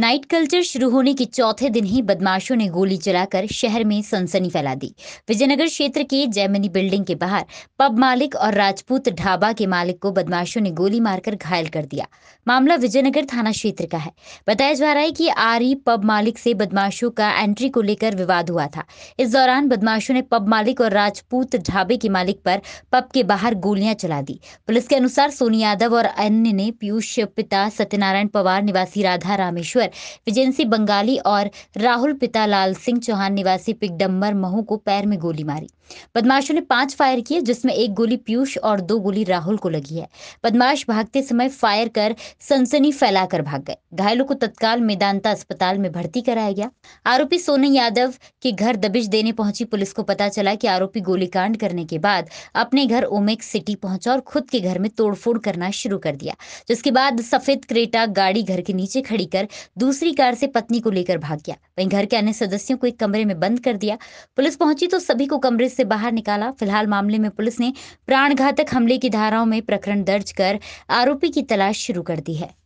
night culture शुरू होने के चौथे दिन ही बदमाशों ने गोली चलाकर शहर में सनसनी फैला दी विजयनगर क्षेत्र के जैमिनी बिल्डिंग के बाहर पब मालिक और राजपूत ढाबा के मालिक को बदमाशों ने गोली मारकर घायल कर दिया मामला विजयनगर थाना क्षेत्र का है बताया जा रहा है कि आरी पब मालिक से बदमाशों का एंट्री को लेकर विवाद हुआ था इस दौरान बदमाशों ने पब मालिक और राजपूत ढाबे के मालिक पर पब के बाहर गोलियां चला दी पुलिस के अनुसार सोनी यादव और अन्य ने पीयूष पिता सत्यनारायण पवार निवासी राधा रामेश्वर ईश्वर विजय सिंह बंगाली और राहुल पिता लाल सिंह चौहान निवासी पिगडम्बर महू को पैर में गोली मारी बदमाशों ने पांच फायर किए जिसमें एक गोली पीयूष और दो गोली राहुल को लगी है बदमाश भागते समय फायर कर सनसनी फैलाकर भाग गए घायलों को तत्काल मेदांता अस्पताल में भर्ती कराया गया आरोपी सोनू यादव के घर दबिश देने पहुंची पुलिस को पता चला कि आरोपी गोलीकांड करने के बाद अपने घर ओमेक सिटी पहुंचा और खुद के घर में तोड़फोड़ करना शुरू कर दिया जिसके बाद सफेद क्रेटा गाड़ी घर के नीचे खड़ी कर दूसरी कार से पत्नी को लेकर भाग गया वहीं घर के अन्य सदस्यों को एक कमरे में बंद कर दिया पुलिस पहुंची तो सभी को कमरे से बाहर निकाला फिलहाल मामले में पुलिस ने प्राणघातक हमले की धाराओं में प्रकरण दर्ज कर आरोपी की तलाश शुरू कर दी है